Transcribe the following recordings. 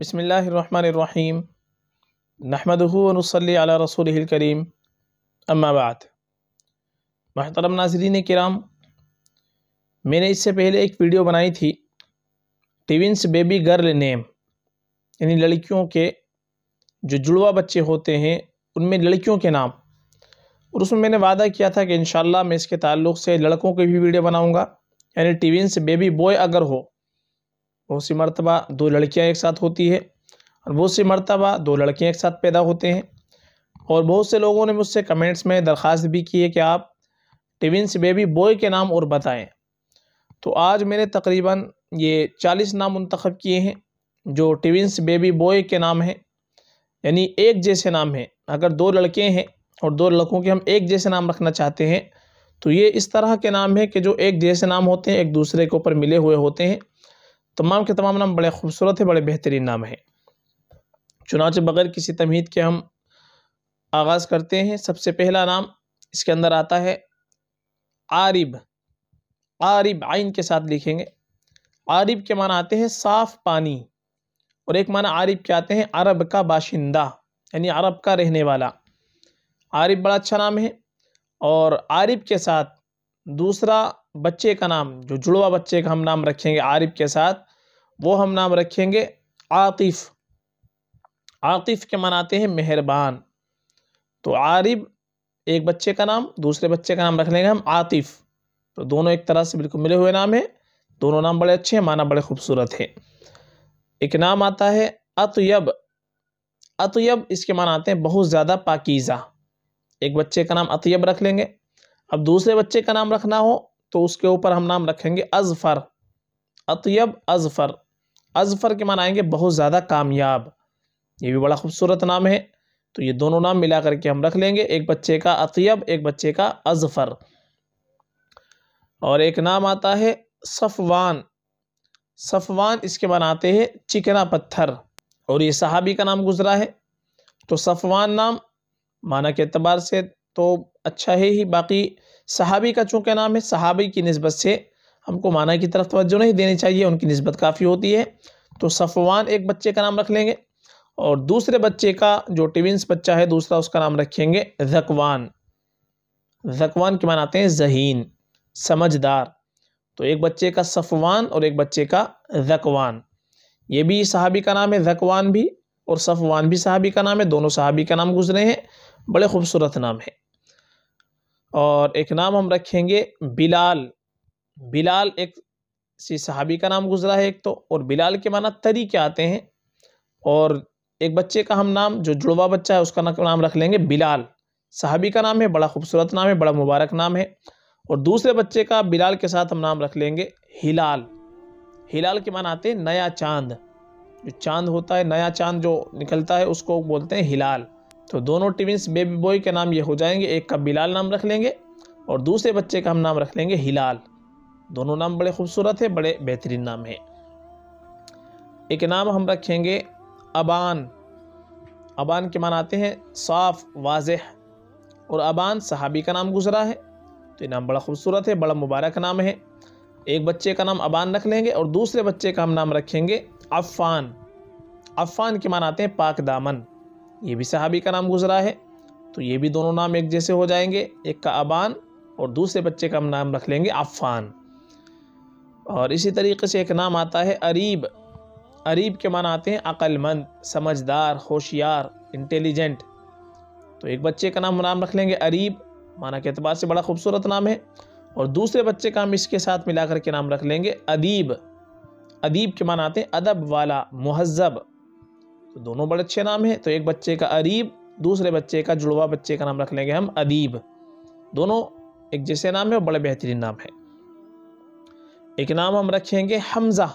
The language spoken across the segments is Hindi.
बसमीम नहमदूनसली अला रसूल करीम अम्माबाद महतरम नाजरीन कराम मैंने इससे पहले एक वीडियो बनाई थी टिविंस बेबी गर्ल नेम यानी लड़कियों के जो जुड़वा बच्चे होते हैं उनमें लड़कियों के नाम और उसमें मैंने वादा किया था कि इन मैं इसके ताल्लुक़ से लड़कों की भी वीडियो बनाऊँगा यानी टिविंस बेबी बॉय अगर हो बहुत सी मरतबा दो लड़कियाँ एक साथ होती है और बहुत सी मरतबा दो लड़कियाँ एक साथ पैदा होते हैं और बहुत से लोगों ने मुझसे कमेंट्स में दरख्वास्त भी की है कि आप टिविंस बेबी बॉय के नाम और बताएं तो आज मैंने तकरीबन ये चालीस नाम मंतखब किए हैं जो टिविंस बेबी बॉय के नाम हैं यानी एक जैसे नाम हैं अगर दो लड़के हैं और दो लड़कों के हम एक जैसे नाम रखना चाहते हैं तो ये इस तरह के नाम हैं कि जो एक जैसे नाम होते हैं एक दूसरे के ऊपर मिले हुए होते हैं तमाम के तमाम नाम बड़े खूबसूरत है बड़े बेहतरीन नाम हैं चुनाच बग़ैर किसी तमहीद के हम आगाज़ करते हैं सबसे पहला नाम इसके अंदर आता है आरिब आरिब आइन के साथ लिखेंगे आरिब के माना आते हैं साफ़ पानी और एक माना आरिब के आते हैं अरब का बाशिंदा यानी अरब का रहने वाला आरिब बड़ा अच्छा नाम है और आरिब के साथ दूसरा बच्चे का नाम जो जुड़वा बच्चे का हम नाम रखेंगे आरिब के साथ वो हम नाम रखेंगे आतिफ़ आतिफ़ के मनाते हैं मेहरबान तो आरिब एक बच्चे का नाम दूसरे बच्चे का नाम रख लेंगे हम आतिफ़ तो दोनों एक तरह से बिल्कुल मिले हुए नाम है दोनों नाम बड़े अच्छे हैं माना बड़े खूबसूरत है एक नाम आता है अतयब अतयब इसके मान आते हैं बहुत ज़्यादा पाकिज़ा एक बच्चे का नाम अतयब रख लेंगे अब दूसरे बच्चे का नाम रखना हो तो उसके ऊपर हम नाम रखेंगे अजफ़र अतयब अजफ़र अजफर के मान आएंगे बहुत ज़्यादा कामयाब ये भी बड़ा खूबसूरत नाम है तो ये दोनों नाम मिला करके हम रख लेंगे एक बच्चे का अतियब एक बच्चे का अजफर और एक नाम आता है सफवान सफवान इसके बनाते हैं चिकना पत्थर और ये सहाबी का नाम गुजरा है तो सफवान नाम माना के अतबार से तो अच्छा है ही बाकी सहाबी का चूँकि नाम है सहाबी की नस्बत से हमको माना की तरफ तोज्जो नहीं देनी चाहिए उनकी नस्बत काफ़ी होती है तो सफ़वान एक बच्चे का नाम रख लेंगे और दूसरे बच्चे का जो टिविंस बच्चा है दूसरा उसका नाम रखेंगे जकवान जकवान के मान आते हैं जहीन समझदार तो एक बच्चे का सफ़वान और एक बच्चे का जकवान ये भी साहबी का नाम है जकवान भी और सफ़वान भी साहबी का नाम है दोनों साहबी का नाम गुजरे हैं बड़े खूबसूरत नाम है और एक नाम हम रखेंगे बिलाल बिलाल एक सी सहाबी का नाम गुजरा है एक तो और बिलाल के माना तरी के आते हैं और एक बच्चे का हम नाम जो जुड़वा बच्चा है उसका नाम रख लेंगे बिलाल सहाबी का नाम है बड़ा खूबसूरत नाम है बड़ा मुबारक नाम है और दूसरे बच्चे का बिलाल के साथ हम नाम रख लेंगे हिलाल हिलाल के माना आते हैं नया चांद जो चांद होता है नया चांद जो निकलता है उसको बोलते हैं हिलाल तो दोनों टिविन्स बेबी बॉय के नाम ये हो जाएंगे एक का बिलाल नाम रख लेंगे और दूसरे बच्चे का हम नाम रख लेंगे हिलाल दोनों नाम बड़े खूबसूरत है बड़े बेहतरीन नाम है एक नाम हम रखेंगे अबान अबान के मान आते हैं साफ वाज और अबान सहाबी का नाम गुजरा है तो ये नाम बड़ा खूबसूरत है बड़ा मुबारक नाम है एक बच्चे का नाम अबान रख लेंगे और दूसरे बच्चे का हम नाम रखेंगे अफ़ान अफ़ान के मान आते हैं पाक दामन ये भी सहाबी का नाम गुजरा है तो ये भी दोनों नाम एक जैसे हो जाएंगे एक का अबान और दूसरे बच्चे का हम नाम रख लेंगे अफ़ान और इसी तरीके से एक नाम आता है अरीब अरीब के मान आते हैं अक्लमंद समझदार होशियार इंटेलिजेंट तो एक बच्चे का नाम नाम रख लेंगे अरीब माना के अतबार से बड़ा खूबसूरत नाम है और दूसरे बच्चे का हम इसके साथ मिलाकर के नाम रख लेंगे अदीब अदीब के मान आते हैं अदब वाला महजब तो दोनों बड़े अच्छे नाम हैं तो एक बच्चे का अरीब दूसरे बच्चे का जुड़वा बच्चे का नाम रख लेंगे हम अदीब दोनों एक जैसे नाम है और बड़े बेहतरीन नाम है एक नाम हम रखेंगे हमज़ा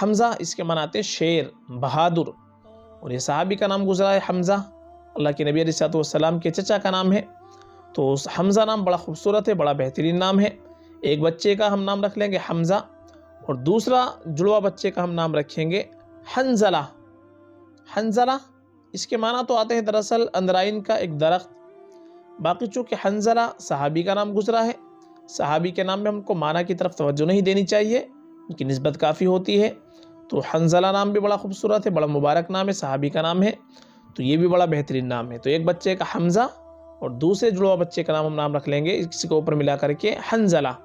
हमज़ा इसके मनाते शेर बहादुर और ये साहबी का नाम गुजरा है हमज़ा अल्लाह के नबी सलाम के चचा का नाम है तो उस हमज़ा नाम बड़ा खूबसूरत है बड़ा बेहतरीन नाम है एक बच्चे का हम नाम रख लेंगे हमज़ा और दूसरा जुड़वा बच्चे का हम नाम रखेंगे हंजला हंजला इसके माना तो आते हैं दरअसल अंदराइन का एक दरख्त बाकी चूँकि हंजला साहबी का नाम गुजरा है सहाबी के नाम में हमको माना की तरफ तोज्जो नहीं देनी चाहिए उनकी नस्बत काफ़ी होती है तो हंजला नाम भी बड़ा खूबसूरत है बड़ा मुबारक नाम है सहाबी का नाम है तो ये भी बड़ा बेहतरीन नाम है तो एक बच्चे का हमज़ा और दूसरे जुड़वा बच्चे का नाम हम नाम रख लेंगे इसके ऊपर मिला करके हंजला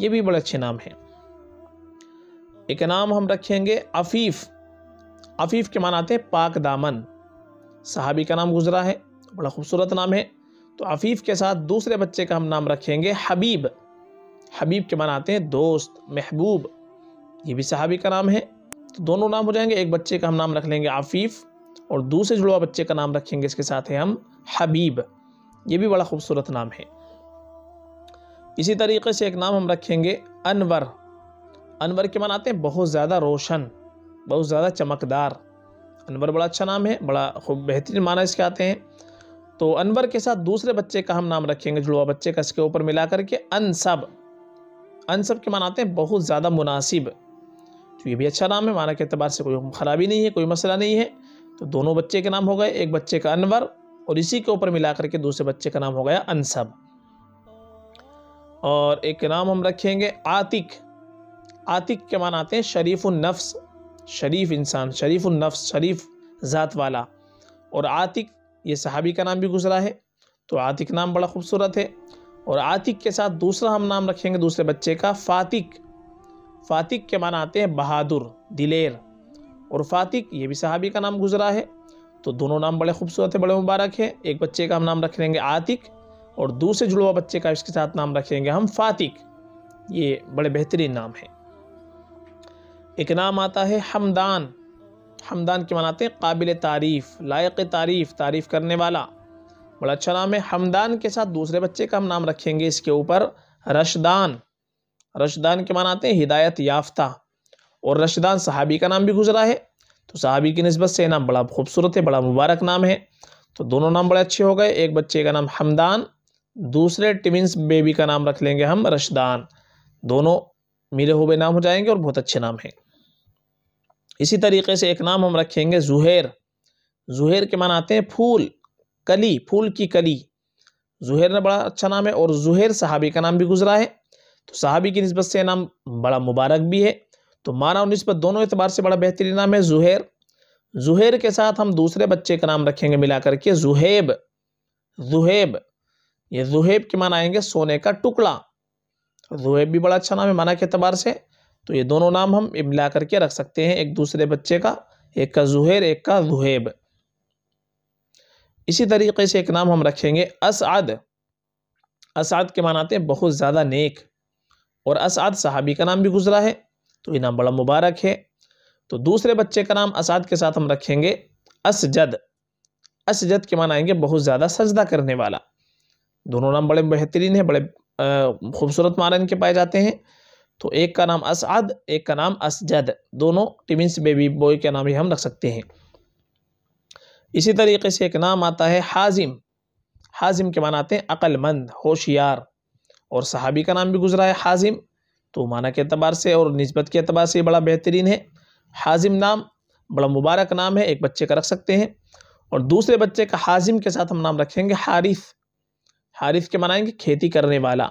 ये भी बड़े अच्छे नाम हैं एक नाम हम रखेंगे अफीफ़ अफीफ़ के मान आते हैं पाक दामन सहाबी का नाम गुजरा है बड़ा खूबसूरत नाम है तो आफीफ के साथ दूसरे बच्चे का हम नाम रखेंगे हबीब हबीब के आते हैं दोस्त महबूब ये भी सहाबी का नाम है तो दोनों नाम हो जाएंगे एक बच्चे का हम नाम रख लेंगे आफीफ और दूसरे जुड़वा बच्चे का नाम रखेंगे इसके साथ है हम हबीब ये भी बड़ा खूबसूरत नाम है इसी तरीके से एक नाम हम रखेंगे अनवर अनवर के मनाते हैं बहुत ज़्यादा रोशन बहुत ज़्यादा चमकदार अनवर बड़ा अच्छा नाम है बड़ा खूब बेहतरीन माना इसके आते हैं तो अनवर के साथ दूसरे बच्चे का हम नाम रखेंगे जुड़वा बच्चे का इसके ऊपर मिला करके अनसब अनसब के मानाते हैं बहुत ज़्यादा मुनासिब तो ये भी अच्छा नाम है माना के अतबार से कोई ख़राबी नहीं है कोई मसला नहीं है तो दोनों बच्चे के नाम हो गए एक बच्चे का अनवर और इसी के ऊपर मिला करके दूसरे बच्चे का नाम हो गया अनसब और एक नाम हम रखेंगे आतिक आतिक के मान आते हैं शरीफ उन्नफ़्स शरीफ इंसान शरीफ शरीफ ज़ात वाला और आतिक ये सहाबी का नाम भी गुजरा है तो आतिक नाम बड़ा खूबसूरत है और आतिक के साथ दूसरा हम नाम रखेंगे दूसरे बच्चे का फातिक फातिक के माना आते हैं बहादुर दिलेर और फातिक ये भी सहाबी का नाम गुजरा है तो दोनों नाम बड़े खूबसूरत है बड़े मुबारक है एक बच्चे का हम नाम रख लेंगे आतिक और दूसरे जुड़वा बच्चे का इसके साथ नाम रखेंगे हम फातिक ये बड़े बेहतरीन नाम है एक नाम आता है हमदान हमदान के मनाते हैं काबिल तारीफ़ लायक तारीफ़ तारीफ़ करने वाला बड़ा अच्छा नाम है हमदान के साथ दूसरे बच्चे का हम नाम रखेंगे इसके ऊपर रशदान रशदान के मनाते हैं हिदायत याफ्ता और रशदान सहाबी का नाम भी गुजरा है तो सहाबी की नस्बत से नाम बड़ा खूबसूरत है बड़ा मुबारक नाम है तो दोनों नाम बड़े अच्छे हो गए एक बच्चे का नाम हमदान दूसरे ट्विंस बेबी का नाम रख लेंगे हम रशदान दोनों मिले हुए नाम हो जाएंगे और बहुत अच्छे नाम हैं इसी तरीके से एक नाम हम रखेंगे जुहैर जुहैर के मान आते हैं फूल कली फूल की कली जुहैर ने बड़ा अच्छा नाम है और जुहैर साहबी का नाम भी गुजरा है तो साहबी की नस्बत से नाम बड़ा मुबारक भी है तो माना और नस्बत दोनों एतबार से बड़ा बेहतरीन नाम है जुहैर जुहैर के साथ हम दूसरे बच्चे का नाम रखेंगे मिला करके जुहैब जुहैब ये जुहैब के मान आएंगे सोने का टुकड़ा जुहैब भी बड़ा अच्छा नाम है माना के अतबार से तो ये दोनों नाम हम मिला करके रख सकते हैं एक दूसरे बच्चे का एक का जुहेर एक का जुहेब इसी तरीके से एक नाम हम रखेंगे असाद असाद के मानाते हैं बहुत ज़्यादा नेक और असाद साहबी का नाम भी गुजरा है तो ये नाम बड़ा मुबारक है तो दूसरे बच्चे का नाम असाद के साथ हम रखेंगे असजद असजद के मान आएंगे बहुत ज़्यादा सजदा करने वाला दोनों नाम बड़े बेहतरीन है बड़े खूबसूरत मान के पाए जाते हैं तो एक का नाम असद एक का नाम असजद दोनों टिमिन्स बेबी बॉय का नाम भी हम रख सकते हैं इसी तरीके से एक नाम आता है हाजिम हाजिम के माना आते हैं अक्लमंद होशियार और सहाबी का नाम भी गुजरा है हाजिम तो माना के अतबार से और नस्बत के अतबार से बड़ा बेहतरीन है हाजिम नाम बड़ा मुबारक नाम है एक बच्चे का रख सकते हैं और दूसरे बच्चे का हाजिम के साथ हम नाम रखेंगे हारिफ हारिफ के मनाएंगे खेती करने वाला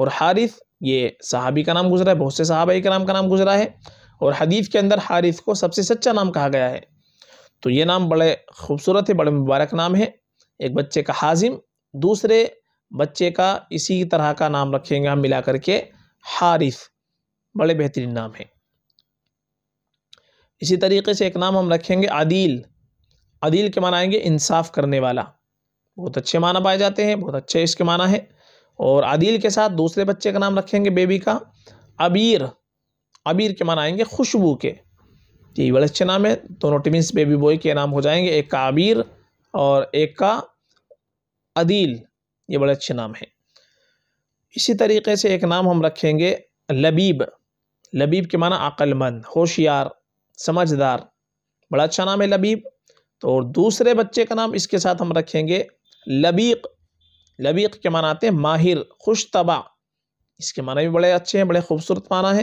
और हारिफ ये सहाबी का नाम गुजरा है बहुत से सहाबाई के नाम का नाम गुजरा है और हदीफ़ के अंदर हारिफ को सबसे सच्चा नाम कहा गया है तो ये नाम बड़े खूबसूरत है बड़े मुबारक नाम है एक बच्चे का हाजिम दूसरे बच्चे का इसी तरह का नाम रखेंगे हम मिला करके हारिफ बड़े बेहतरीन नाम है इसी तरीके से एक नाम हम रखेंगे आदिल आदिल के माना आएंगे इंसाफ करने वाला बहुत अच्छे माना पाए जाते हैं बहुत अच्छे इसके माना है और आदिल के साथ दूसरे बच्चे का नाम रखेंगे बेबी का अबीर अबीर के माना आएंगे खुशबू के ये बड़े अच्छे नाम है दोनों टिमिन्स बेबी बॉय के नाम हो जाएंगे एक का अबीर और एक का अदील ये बड़े अच्छे नाम हैं इसी तरीके से एक नाम हम रखेंगे लबीब लबीब के माना अक्लमंद होशियार समझदार बड़ा अच्छा नाम है लबीब तो और दूसरे बच्चे का नाम इसके साथ हम रखेंगे लबीक लबीक के माना आते हैं माहिर खुश इसके माना भी बड़े अच्छे हैं बड़े खूबसूरत माना है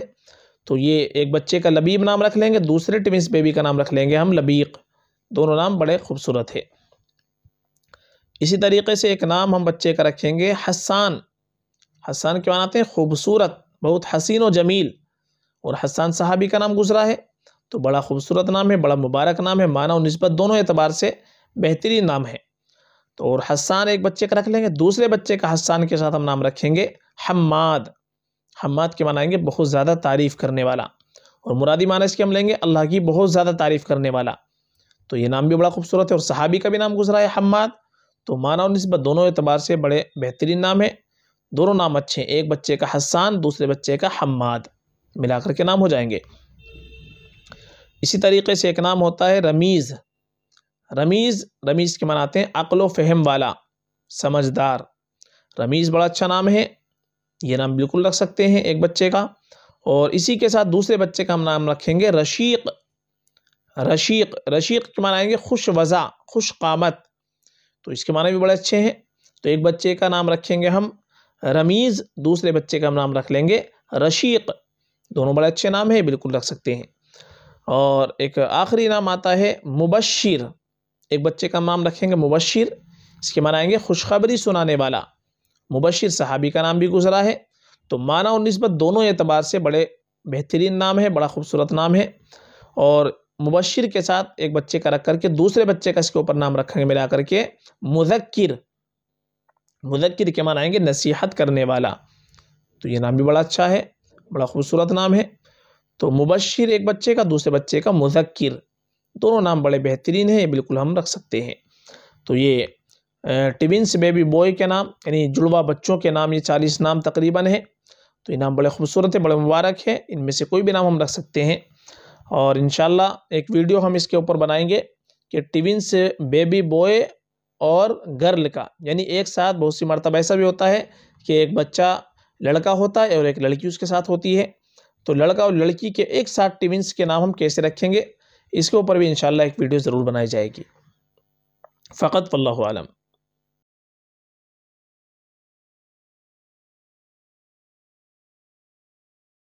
तो ये एक बच्चे का लबीब नाम रख लेंगे दूसरे टिमिस बेबी का नाम रख लेंगे हम लबीक दोनों नाम बड़े खूबसूरत है इसी तरीके से एक नाम हम बच्चे का रखेंगे हसान हसान के आते हैं खूबसूरत बहुत हसीन व जमील और हसान साहबी का नाम गुजरा है तो बड़ा खूबसूरत नाम है बड़ा मुबारक नाम है माना और नस्बत दोनों एतबार से बेहतरीन नाम है तो और हसान एक बच्चे का रख लेंगे दूसरे बच्चे का हसान के साथ हम नाम रखेंगे हम्माद हमाद के आएंगे बहुत ज़्यादा तारीफ़ करने वाला और मुरादी माना इसके हम लेंगे अल्लाह की बहुत ज़्यादा तारीफ़ करने वाला तो ये नाम भी बड़ा खूबसूरत है और सहाबी का भी नाम गुजरा है हमाद तो माना और नस्बत दोनों एतबार से बड़े बेहतरीन नाम है दोनों नाम अच्छे हैं एक बच्चे का हसान दूसरे बच्चे का हम्माद मिलाकर के नाम हो जाएंगे इसी तरीके से एक नाम होता है रमीज़ रमीज़ रमीज़ के मनाते हैं अक्ल फ़हम वाला समझदार रमीज़ बड़ा अच्छा नाम है ये नाम बिल्कुल रख सकते हैं एक बच्चे का और इसी के साथ दूसरे बच्चे का हम नाम रखेंगे रशीक रशीक रशीक के माना आएंगे खुश वज़ा खुश कामत तो इसके माने भी बड़े अच्छे हैं तो एक बच्चे का नाम रखेंगे हम रमीज़ दूसरे बच्चे का हम नाम रख लेंगे रशीक दोनों बड़े अच्छे नाम हैं बिल्कुल रख सकते हैं और एक आखिरी नाम आता है मुबशर एक बच्चे का नाम रखेंगे मुबशर इसके माना आएंगे खुशखबरी सुनाने वाला मुबशर सहाबी का नाम भी गुजरा है तो माना और नस्बत दोनों एतबार से बड़े बेहतरीन नाम है बड़ा खूबसूरत नाम है और मुबशर के साथ एक बच्चे का रख करके दूसरे बच्चे का इसके ऊपर नाम रखेंगे मिला करके मुजक्र मुजक्र के माना आएंगे नसीहत करने वाला तो ये नाम भी बड़ा अच्छा है बड़ा खूबसूरत नाम है तो मुबशर एक बच्चे का दूसरे बच्चे का मुजक्र दोनों नाम बड़े बेहतरीन हैं बिल्कुल हम रख सकते हैं तो ये टिबिन्स बेबी बॉय के नाम यानी जुड़वा बच्चों के नाम ये चालीस नाम तकरीबन है तो ये नाम बड़े खूबसूरत है बड़े मुबारक है इनमें से कोई भी नाम हम रख सकते हैं और इन एक वीडियो हम इसके ऊपर बनाएंगे कि टिबिन्स बेबी बॉय और गर्ल का यानी एक साथ बहुत सी मरतब ऐसा भी होता है कि एक बच्चा लड़का होता है और एक लड़की उसके साथ होती है तो लड़का और लड़की के एक साथ टिविंस के नाम हम कैसे रखेंगे इसके ऊपर भी इन एक वीडियो ज़रूर बनाई जाएगी फ़कत आलम